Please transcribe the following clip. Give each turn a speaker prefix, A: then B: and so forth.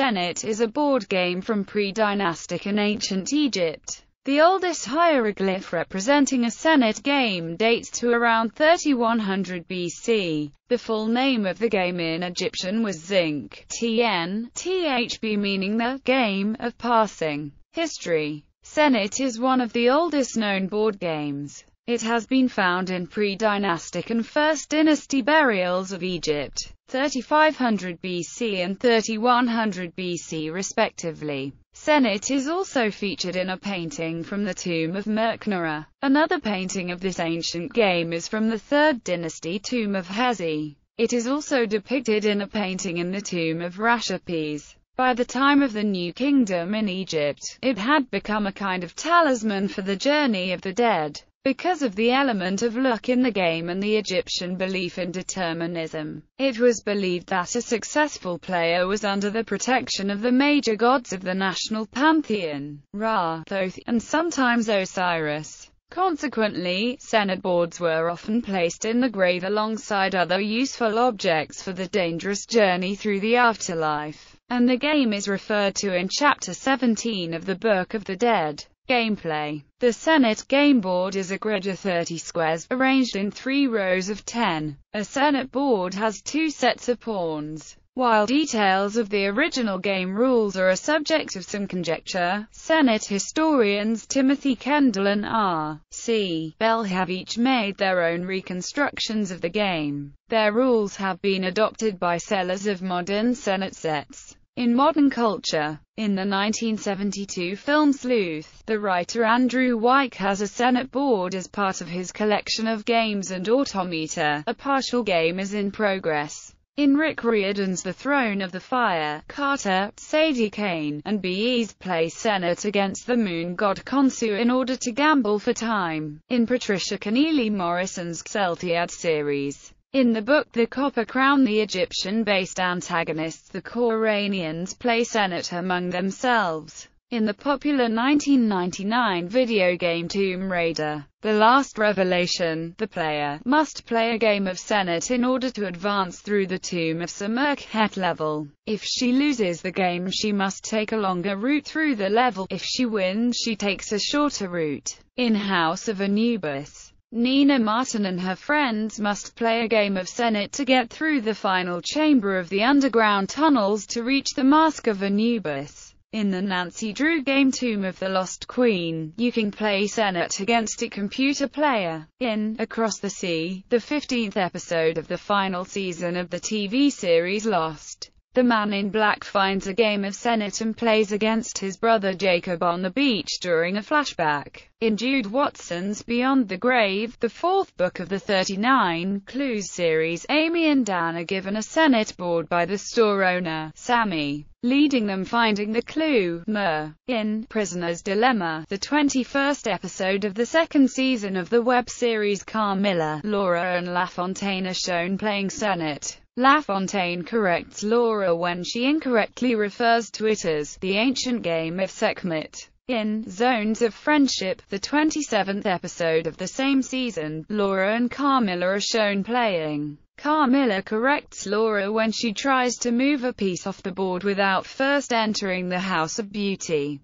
A: Senet is a board game from pre-dynastic and ancient Egypt. The oldest hieroglyph representing a Senet game dates to around 3100 BC. The full name of the game in Egyptian was Zinc, TN, THB meaning the game of passing. History Senet is one of the oldest known board games. It has been found in pre-dynastic and First Dynasty burials of Egypt, 3500 BC and 3100 BC respectively. Senet is also featured in a painting from the tomb of Merknera. Another painting of this ancient game is from the 3rd dynasty tomb of Hezi. It is also depicted in a painting in the tomb of Rashapes. By the time of the New Kingdom in Egypt, it had become a kind of talisman for the journey of the dead. Because of the element of luck in the game and the Egyptian belief in determinism, it was believed that a successful player was under the protection of the major gods of the national pantheon, Ra, Thoth, and sometimes Osiris. Consequently, senate boards were often placed in the grave alongside other useful objects for the dangerous journey through the afterlife, and the game is referred to in Chapter 17 of the Book of the Dead. Gameplay The Senate game board is a grid of 30 squares, arranged in three rows of 10. A Senate board has two sets of pawns. While details of the original game rules are a subject of some conjecture, Senate historians Timothy Kendall and R. C. Bell have each made their own reconstructions of the game. Their rules have been adopted by sellers of modern Senate sets in modern culture. In the 1972 film Sleuth, the writer Andrew Wyke has a Senate board as part of his collection of games and automata. a partial game is in progress. In Rick Riordan's The Throne of the Fire, Carter, Sadie Kane, and Bees play Senate against the moon god Khonsu in order to gamble for time. In Patricia Keneally Morrison's Celtiad series, in the book The Copper Crown the Egyptian-based antagonists the Koranians play Senate among themselves. In the popular 1999 video game Tomb Raider, The Last Revelation, the player must play a game of Senate in order to advance through the Tomb of Samerkhet level. If she loses the game she must take a longer route through the level, if she wins she takes a shorter route. In House of Anubis, Nina Martin and her friends must play a game of Senate to get through the final chamber of the underground tunnels to reach the Mask of Anubis. In the Nancy Drew game Tomb of the Lost Queen, you can play Senate against a computer player. In Across the Sea, the 15th episode of the final season of the TV series Lost, the man in black finds a game of Senate and plays against his brother Jacob on the beach during a flashback. In Jude Watson's Beyond the Grave, the fourth book of the 39 Clues series, Amy and Dan are given a Senate board by the store owner, Sammy, leading them finding the clue, Mer. In Prisoner's Dilemma, the 21st episode of the second season of the web series Carmilla, Laura and LaFontaine are shown playing Senate. LaFontaine corrects Laura when she incorrectly refers to it as the ancient game of Sekhmet. In Zones of Friendship, the 27th episode of the same season, Laura and Carmilla are shown playing. Carmilla corrects Laura when she tries to move a piece off the board without first entering the House of Beauty.